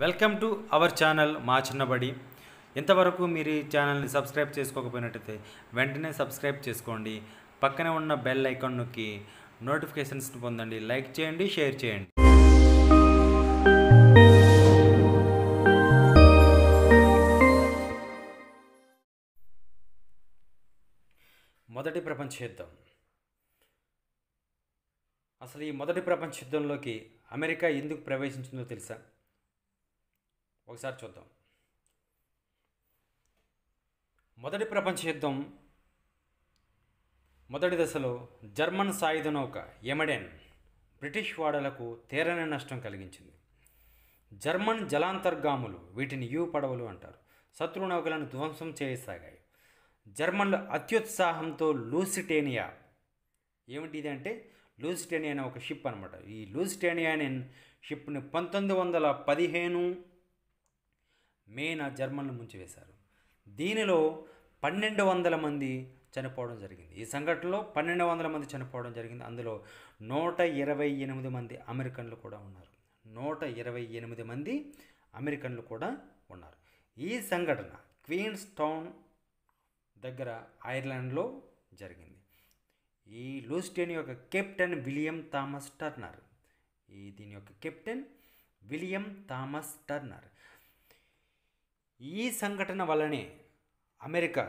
welcome to our channel మా చిన్నబడి ఇంతవరకు మీరు ఈ ఛానల్ని సబ్స్క్రైబ్ చేసుకోకపోయినట్టయితే వెంటనే సబ్స్క్రైబ్ చేసుకోండి పక్కనే ఉన్న బెల్ ఐకాన్ నొక్కి నోటిఫికేషన్స్ పొందండి లైక్ చేయండి షేర్ చేయండి మొదటి ప్రపంచ యుద్ధం అసలు ఈ మొదటి ప్రపంచ యుద్ధంలోకి అమెరికా ఎందుకు ప్రవేశించిందో తెలుసా ఒకసారి చూద్దాం మొదటి ప్రపంచ యుద్ధం మొదటి దశలో జర్మన్ సాయుధ నౌక ఎమడెన్ బ్రిటిష్ వాడలకు తీరని నష్టం కలిగించింది జర్మన్ జలాంతర్గాములు వీటిని యూ పడవలు అంటారు శత్రు నౌకలను ధ్వంసం చేయసాగాయి జర్మన్లు అత్యుత్సాహంతో లూసిటేనియా ఏమిటి ఇది అంటే లూసిటేనియా అనే ఒక షిప్ అనమాట ఈ లూసిటేనియా అనే షిప్ని పంతొమ్మిది వందల పదిహేను మెయిన్ ఆ జర్మన్లు ముంచివేశారు దీనిలో పన్నెండు వందల మంది చనిపోవడం జరిగింది ఈ సంఘటనలో పన్నెండు వందల మంది చనిపోవడం జరిగింది అందులో నూట ఇరవై ఎనిమిది మంది అమెరికన్లు కూడా ఉన్నారు నూట ఇరవై ఎనిమిది మంది అమెరికన్లు కూడా ఉన్నారు ఈ సంఘటన క్వీన్స్ టౌన్ దగ్గర ఐర్లాండ్లో జరిగింది ఈ లూస్టేన్ యొక్క కెప్టెన్ విలియం థామస్ టర్నర్ ఈ దీని యొక్క కెప్టెన్ విలియం థామస్ టర్నర్ ఈ సంఘటన వల్లనే అమెరికా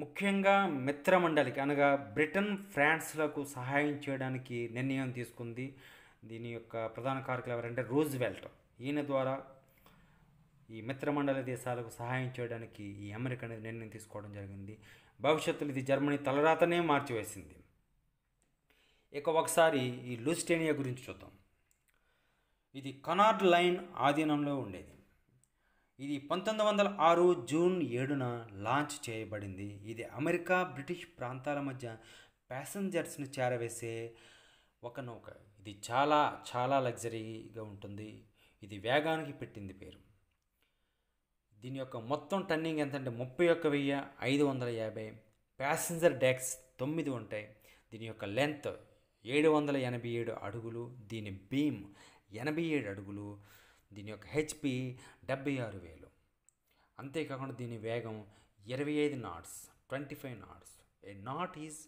ముఖ్యంగా మిత్రమండలికి అనగా బ్రిటన్ ఫ్రాన్స్లకు సహాయం చేయడానికి నిర్ణయం తీసుకుంది దీని యొక్క ప్రధాన కారకులు ఎవరంటే రూజ్వెల్ట్ ఈయన ద్వారా ఈ మిత్రమండలి దేశాలకు సహాయం చేయడానికి ఈ అమెరికా అనేది నిర్ణయం తీసుకోవడం జరిగింది భవిష్యత్తులో ఇది జర్మనీ తలరాతనే మార్చివేసింది ఇక ఒకసారి ఈ లూస్టేనియా గురించి చూద్దాం ఇది కనార్డ్ లైన్ ఆధీనంలో ఉండేది ఇది పంతొమ్మిది వందల ఆరు జూన్ ఏడున లాంచ్ చేయబడింది ఇది అమెరికా బ్రిటిష్ ప్రాంతాల మధ్య ప్యాసింజర్స్ని చేరవేసే ఒక నౌక ఇది చాలా చాలా లగ్జరీగా ఉంటుంది ఇది వేగానికి పెట్టింది పేరు దీని యొక్క మొత్తం టర్నింగ్ ఎంతంటే ముప్పై ఒక్క వెయ్యి ఐదు వందల యాభై ప్యాసింజర్ డెక్స్ తొమ్మిది ఉంటాయి దీని యొక్క లెంత్ ఏడు వందల ఎనభై ఏడు అడుగులు దీని బీమ్ ఎనభై ఏడు అడుగులు దీని యొక్క హెచ్పి డెబ్బై ఆరు వేలు అంతేకాకుండా దీని వేగం ఇరవై ఐదు knots twenty five knots a knot is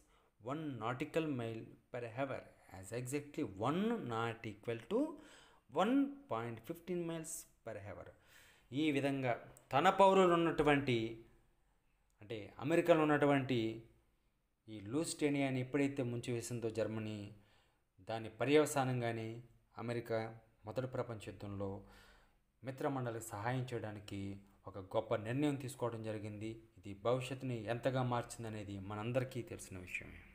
one nautical mile per hour as exactly one knot equal to one point fifteen miles per hour ఈ విధంగా తన పౌరులు ఉన్నటువంటి అంటే అమెరికాలో ఉన్నటువంటి ఈ లూస్టేనియాని ఎప్పుడైతే ముంచి వేసిందో జర్మనీ దాని పర్యవసానంగానే అమెరికా మొదటి ప్రపంచ యుద్ధంలో మిత్రమండలి సహాయం చేయడానికి ఒక గొప్ప నిర్ణయం తీసుకోవడం జరిగింది ఇది భవిష్యత్తుని ఎంతగా మార్చిందనేది మనందరికీ తెలిసిన విషయమే